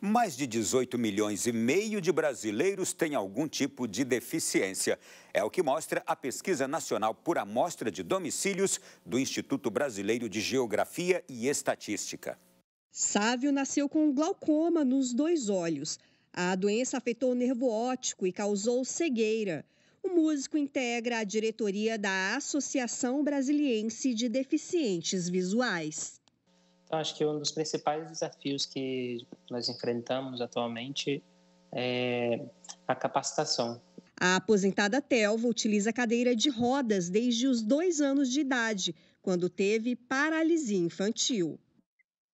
mais de 18 milhões e meio de brasileiros têm algum tipo de deficiência. É o que mostra a pesquisa nacional por amostra de domicílios do Instituto Brasileiro de Geografia e Estatística. Sávio nasceu com glaucoma nos dois olhos. A doença afetou o nervo óptico e causou cegueira. O músico integra a diretoria da Associação Brasiliense de Deficientes Visuais. Então, acho que um dos principais desafios que nós enfrentamos atualmente é a capacitação. A aposentada Telva utiliza cadeira de rodas desde os dois anos de idade, quando teve paralisia infantil.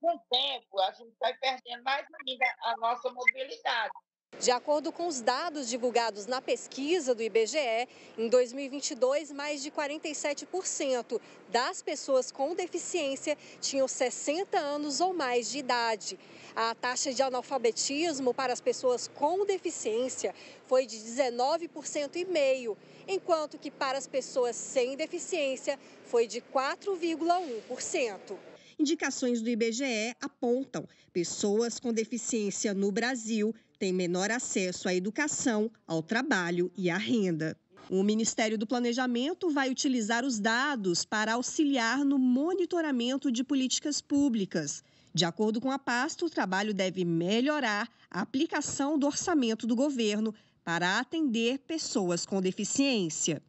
Com o tempo, a gente vai perdendo mais ainda a nossa mobilidade. De acordo com os dados divulgados na pesquisa do IBGE, em 2022, mais de 47% das pessoas com deficiência tinham 60 anos ou mais de idade. A taxa de analfabetismo para as pessoas com deficiência foi de 19% e meio, enquanto que para as pessoas sem deficiência foi de 4,1%. Indicações do IBGE apontam pessoas com deficiência no Brasil têm menor acesso à educação, ao trabalho e à renda. O Ministério do Planejamento vai utilizar os dados para auxiliar no monitoramento de políticas públicas. De acordo com a pasta, o trabalho deve melhorar a aplicação do orçamento do governo para atender pessoas com deficiência.